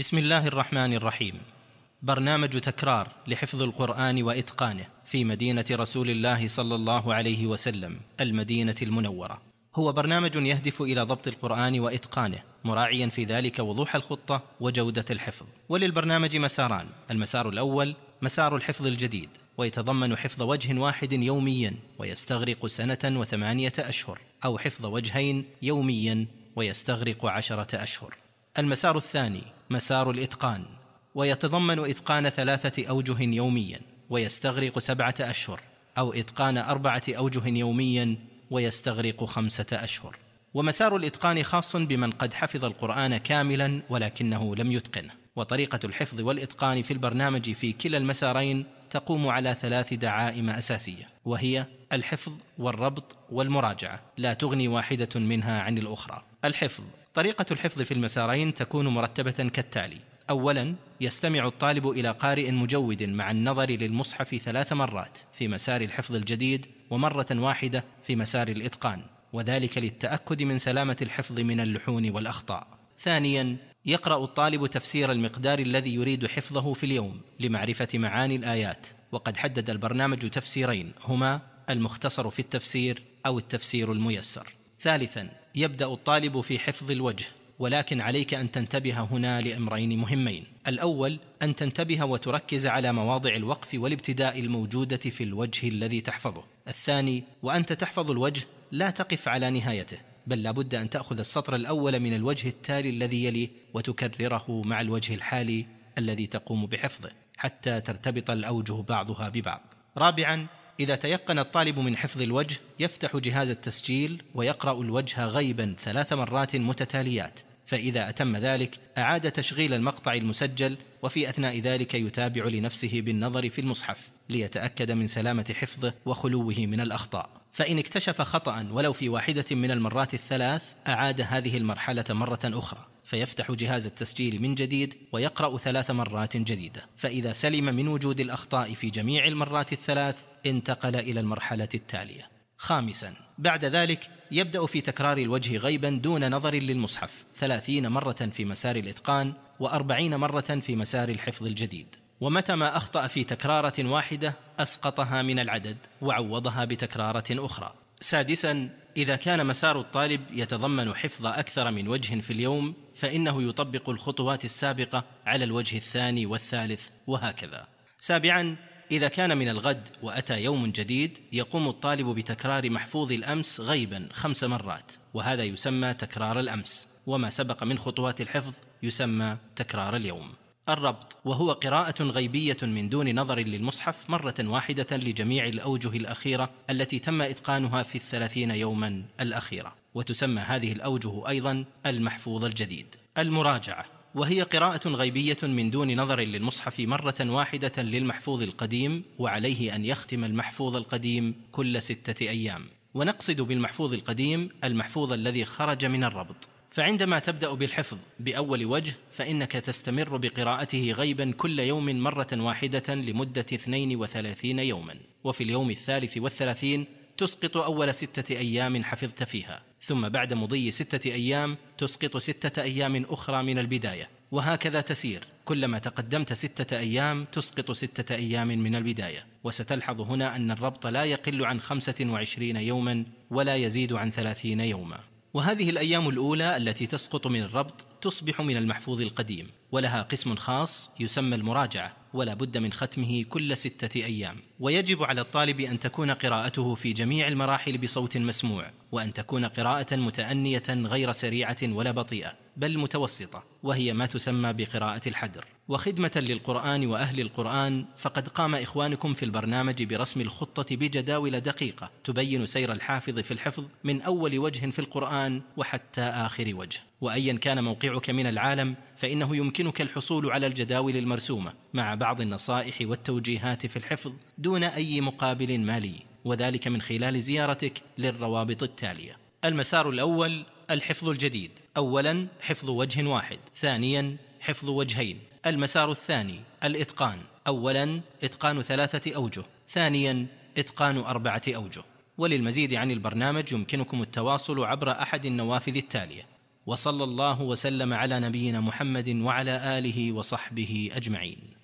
بسم الله الرحمن الرحيم برنامج تكرار لحفظ القران واتقانه في مدينه رسول الله صلى الله عليه وسلم المدينه المنوره هو برنامج يهدف الى ضبط القران واتقانه مراعيا في ذلك وضوح الخطه وجوده الحفظ وللبرنامج مساران المسار الاول مسار الحفظ الجديد ويتضمن حفظ وجه واحد يوميا ويستغرق سنه وثمانيه اشهر او حفظ وجهين يوميا ويستغرق عشره اشهر المسار الثاني مسار الاتقان ويتضمن اتقان ثلاثه اوجه يوميا ويستغرق سبعه اشهر او اتقان اربعه اوجه يوميا ويستغرق خمسه اشهر ومسار الاتقان خاص بمن قد حفظ القران كاملا ولكنه لم يتقنه وطريقه الحفظ والاتقان في البرنامج في كلا المسارين تقوم على ثلاث دعائم اساسيه وهي الحفظ والربط والمراجعه لا تغني واحده منها عن الاخرى الحفظ طريقة الحفظ في المسارين تكون مرتبة كالتالي: أولاً يستمع الطالب إلى قارئ مجود مع النظر للمصحف ثلاث مرات في مسار الحفظ الجديد ومرة واحدة في مسار الإتقان، وذلك للتأكد من سلامة الحفظ من اللحون والأخطاء. ثانياً يقرأ الطالب تفسير المقدار الذي يريد حفظه في اليوم لمعرفة معاني الآيات، وقد حدد البرنامج تفسيرين هما المختصر في التفسير أو التفسير الميسر. ثالثا يبدا الطالب في حفظ الوجه ولكن عليك ان تنتبه هنا لامرين مهمين الاول ان تنتبه وتركز على مواضع الوقف والابتداء الموجوده في الوجه الذي تحفظه الثاني وانت تحفظ الوجه لا تقف على نهايته بل لابد ان تاخذ السطر الاول من الوجه التالي الذي يليه وتكرره مع الوجه الحالي الذي تقوم بحفظه حتى ترتبط الاوجه بعضها ببعض رابعا إذا تيقن الطالب من حفظ الوجه يفتح جهاز التسجيل ويقرأ الوجه غيبا ثلاث مرات متتاليات فإذا أتم ذلك أعاد تشغيل المقطع المسجل وفي أثناء ذلك يتابع لنفسه بالنظر في المصحف ليتأكد من سلامة حفظه وخلوه من الأخطاء فإن اكتشف خطأ ولو في واحدة من المرات الثلاث أعاد هذه المرحلة مرة أخرى فيفتح جهاز التسجيل من جديد ويقرأ ثلاث مرات جديدة فإذا سلم من وجود الأخطاء في جميع المرات الثلاث انتقل إلى المرحلة التالية خامسا بعد ذلك يبدأ في تكرار الوجه غيبا دون نظر للمصحف ثلاثين مرة في مسار الإتقان وأربعين مرة في مسار الحفظ الجديد ومتى ما أخطأ في تكرارة واحدة أسقطها من العدد وعوضها بتكرارة أخرى سادسا اذا كان مسار الطالب يتضمن حفظ اكثر من وجه في اليوم فانه يطبق الخطوات السابقه على الوجه الثاني والثالث وهكذا سابعا اذا كان من الغد واتى يوم جديد يقوم الطالب بتكرار محفوظ الامس غيبا خمس مرات وهذا يسمى تكرار الامس وما سبق من خطوات الحفظ يسمى تكرار اليوم الربط وهو قراءة غيبية من دون نظر للمصحف مرة واحدة لجميع الأوجه الأخيرة التي تم إتقانها في الثلاثين يوما الأخيرة وتسمى هذه الأوجه أيضا المحفوظ الجديد المراجعة وهي قراءة غيبية من دون نظر للمصحف مرة واحدة للمحفوظ القديم وعليه أن يختم المحفوظ القديم كل ستة أيام ونقصد بالمحفوظ القديم المحفوظ الذي خرج من الربط فعندما تبدا بالحفظ باول وجه فانك تستمر بقراءته غيبا كل يوم مره واحده لمده 32 يوما وفي اليوم الثالث والثلاثين تسقط اول سته ايام حفظت فيها ثم بعد مضي سته ايام تسقط سته ايام اخرى من البدايه وهكذا تسير كلما تقدمت سته ايام تسقط سته ايام من البدايه وستلحظ هنا ان الربط لا يقل عن 25 يوما ولا يزيد عن 30 يوما وهذه الايام الاولى التي تسقط من الربط تصبح من المحفوظ القديم ولها قسم خاص يسمى المراجعه ولا بد من ختمه كل سته ايام ويجب على الطالب ان تكون قراءته في جميع المراحل بصوت مسموع وان تكون قراءه متانيه غير سريعه ولا بطيئه بل متوسطه وهي ما تسمى بقراءه الحدر وخدمه للقران واهل القران فقد قام اخوانكم في البرنامج برسم الخطه بجداول دقيقه تبين سير الحافظ في الحفظ من اول وجه في القران وحتى اخر وجه وايا كان موقعك من العالم فانه يمكنك الحصول على الجداول المرسومه مع بعض النصائح والتوجيهات في الحفظ دون اي مقابل مالي وذلك من خلال زيارتك للروابط التاليه المسار الاول الحفظ الجديد اولا حفظ وجه واحد ثانيا حفظ وجهين المسار الثاني الاتقان اولا اتقان ثلاثه اوجه ثانيا اتقان اربعه اوجه وللمزيد عن البرنامج يمكنكم التواصل عبر احد النوافذ التاليه وصلى الله وسلم على نبينا محمد وعلى اله وصحبه اجمعين